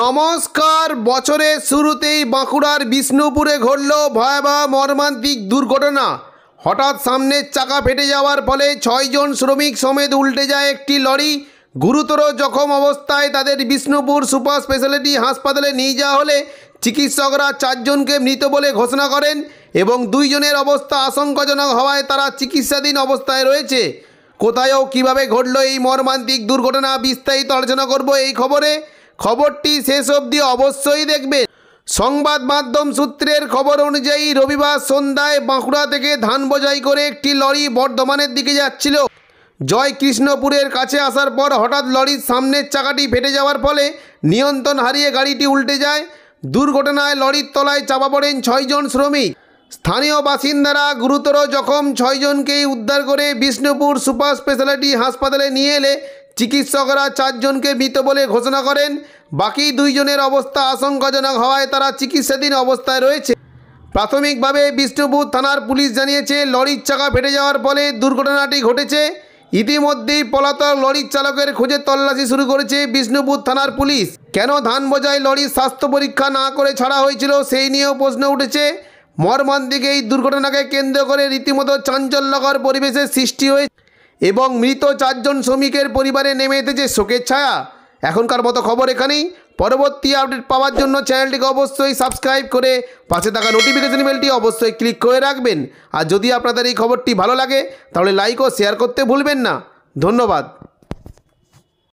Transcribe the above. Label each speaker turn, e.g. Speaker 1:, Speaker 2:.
Speaker 1: নমস্কার বছরের শুরুতেই বাঁকুড়ার বিষ্ণুপুরে ঘটল ভয়াবহ মর্মান্তিক দুর্ঘটনা হঠাৎ সামনের চাকা ফেটে যাওয়ার ফলে ছয়জন শ্রমিক সমেত উল্টে যায় একটি লরি গুরুতর জখম অবস্থায় তাদের বিষ্ণুপুর সুপার স্পেশালিটি হাসপাতালে নিয়ে যাওয়া হলে চিকিৎসকরা চারজনকে মৃত বলে ঘোষণা করেন এবং দুইজনের অবস্থা আশঙ্কাজনক হওয়ায় তারা চিকিৎসাধীন অবস্থায় রয়েছে কোথায় কিভাবে কীভাবে ঘটল এই মর্মান্তিক দুর্ঘটনা বিস্তারিত আলোচনা করব এই খবরে খবরটি শেষ অবধি অবশ্যই দেখবেন সংবাদ মাধ্যম সূত্রের খবর অনুযায়ী রবিবার সন্ধ্যায় বাঁকুড়া থেকে ধান বোঝাই করে একটি লরি বর্ধমানের দিকে যাচ্ছিল জয়কৃষ্ণপুরের কাছে আসার পর হঠাৎ লরির সামনের চাকাটি ফেটে যাওয়ার ফলে নিয়ন্ত্রণ হারিয়ে গাড়িটি উল্টে যায় দুর্ঘটনায় লরির তলায় চাপা পড়েন ছয়জন শ্রমিক স্থানীয় বাসিন্দারা গুরুতর জখম ছয়জনকেই উদ্ধার করে বিষ্ণুপুর সুপার স্পেশালিটি হাসপাতালে নিয়ে এলে চিকিৎসকরা চারজনকে মৃত বলে ঘোষণা করেন বাকি দুইজনের অবস্থা আশঙ্কাজনক হওয়ায় তারা চিকিৎসাধীন অবস্থায় রয়েছে প্রাথমিকভাবে বিষ্ণুপুর থানার পুলিশ জানিয়েছে লরির চাকা ফেটে যাওয়ার ফলে দুর্ঘটনাটি ঘটেছে ইতিমধ্যেই পলাতক লরির চালকের খোঁজে তল্লাশি শুরু করেছে বিষ্ণুপুর থানার পুলিশ কেন ধান বোঝায় লরির স্বাস্থ্য পরীক্ষা না করে ছাড়া হয়েছিল সেই নিয়েও প্রশ্ন উঠেছে মর্মান্তিকে এই দুর্ঘটনাকে কেন্দ্র করে রীতিমতো চাঞ্চল্যকর পরিবেশের সৃষ্টি হয়েছে এবং মৃত চারজন শ্রমিকের পরিবারে নেমে এসেছে শোকের ছায়া এখনকার মতো খবর এখানেই পরবর্তী আপডেট পাওয়ার জন্য চ্যানেলটিকে অবশ্যই সাবস্ক্রাইব করে পাশে থাকা নোটিফিকেশন বেলটি অবশ্যই ক্লিক করে রাখবেন আর যদি আপনাদের এই খবরটি ভালো লাগে তাহলে লাইক ও শেয়ার করতে ভুলবেন না ধন্যবাদ